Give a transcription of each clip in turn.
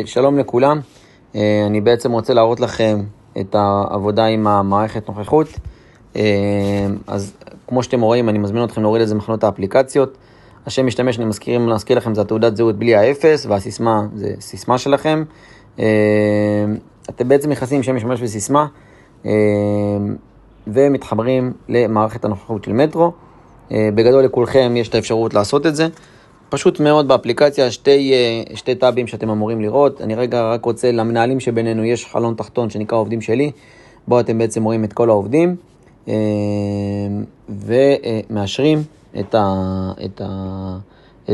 כן, שלום לכולם, אה, אני בעצם רוצה להראות לכם את העבודה עם המערכת נוכחות. אה, אז כמו שאתם רואים, אני מזמין אתכם להוריד את זה מחנות האפליקציות. השם משתמש, אני מזכיר, להזכיר לכם, זה התעודת זהות בלי האפס, והסיסמה זה סיסמה שלכם. אה, אתם בעצם נכנסים עם שם משתמש וסיסמה, ומתחברים למערכת הנוכחות של מטרו. בגדול לכולכם יש את האפשרות לעשות את זה. פשוט מאוד באפליקציה שתי, אה, שתי טאבים שאתם אמורים לראות. אני רגע רק רוצה, למנהלים שבינינו יש חלון תחתון שנקרא עובדים שלי, בו אתם בעצם רואים את כל העובדים אה, ומאשרים אה, את ה... את ה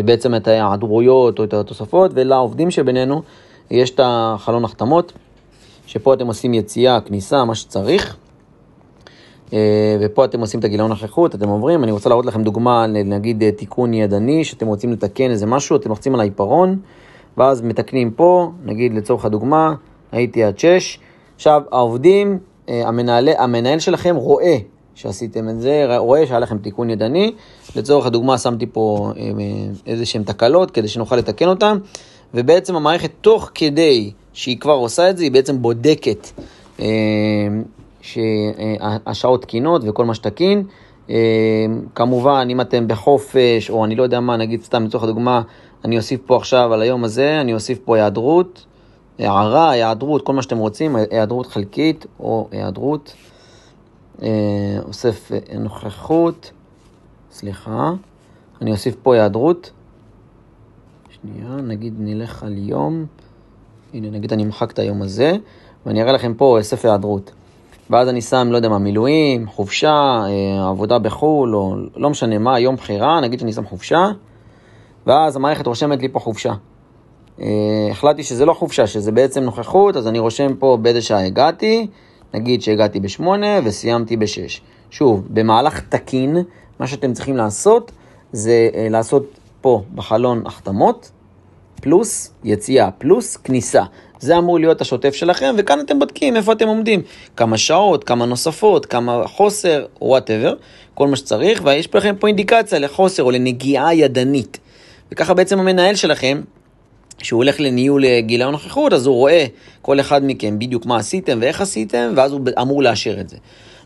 בעצם את ההיעדרויות או את התוספות, ולעובדים שבינינו יש את החלון החתמות, שפה אתם עושים יציאה, כניסה, מה שצריך. אה, ופה אתם עושים את הגיליון נוכחות, אתם עוברים, אני רוצה להראות לכם דוגמה נגיד אה, תיקון ידני, שאתם רוצים לתקן איזה משהו, אתם לוחצים על העיפרון, ואז מתקנים פה, נגיד לצורך הדוגמה, הייתי עד 6, עכשיו העובדים, אה, המנהל, המנהל שלכם רואה שעשיתם את זה, רואה שהיה לכם תיקון ידני, לצורך הדוגמה שמתי פה איזה שהן תקלות כדי שנוכל לתקן אותן, ובעצם המערכת תוך כדי שהיא כבר עושה את זה, היא בעצם בודקת שהשעות תקינות וכל מה שתקין. אה, כמובן, אם אתם בחופש, או אני לא יודע מה, נגיד סתם לצורך הדוגמה, אני אוסיף פה עכשיו על היום הזה, אני אוסיף פה היעדרות, הערה, היעדרות, כל מה שאתם רוצים, היעדרות חלקית או היעדרות, אה, אוסף אה, נוכחות, סליחה, אני אוסיף פה היעדרות, שנייה, נגיד נלך על יום, הנה נגיד אני אמחק את היום הזה, ואני אראה לכם פה אוסף היעדרות. ואז אני שם, לא יודע מה, מילואים, חופשה, אה, עבודה בחו"ל, או לא משנה מה, יום בחירה, נגיד שאני שם חופשה, ואז המערכת רושמת לי פה חופשה. אה, החלטתי שזה לא חופשה, שזה בעצם נוכחות, אז אני רושם פה באיזה שעה הגעתי, נגיד שהגעתי בשמונה וסיימתי בשש. שוב, במהלך תקין, מה שאתם צריכים לעשות, זה אה, לעשות פה בחלון החתמות, פלוס יציאה, פלוס כניסה. זה אמור להיות השוטף שלכם, וכאן אתם בודקים איפה אתם עומדים. כמה שעות, כמה נוספות, כמה חוסר, וואטאבר, כל מה שצריך, ויש לכם פה אינדיקציה לחוסר או לנגיעה ידנית. וככה בעצם המנהל שלכם, כשהוא הולך לניהול אה, גיליון הנוכחות, אז הוא רואה כל אחד מכם בדיוק מה עשיתם ואיך עשיתם, ואז הוא אמור לאשר את זה.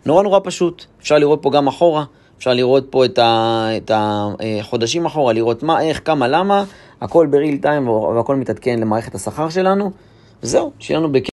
נורא נורא פשוט, אפשר לראות פה גם אחורה, אפשר לראות פה את החודשים אה, אחורה, לראות מה, איך, כמה, למה, הכל בריל טיים והכל מתעדכן למערכת השכר שלנו, וזהו, שיהיה לנו בכיף.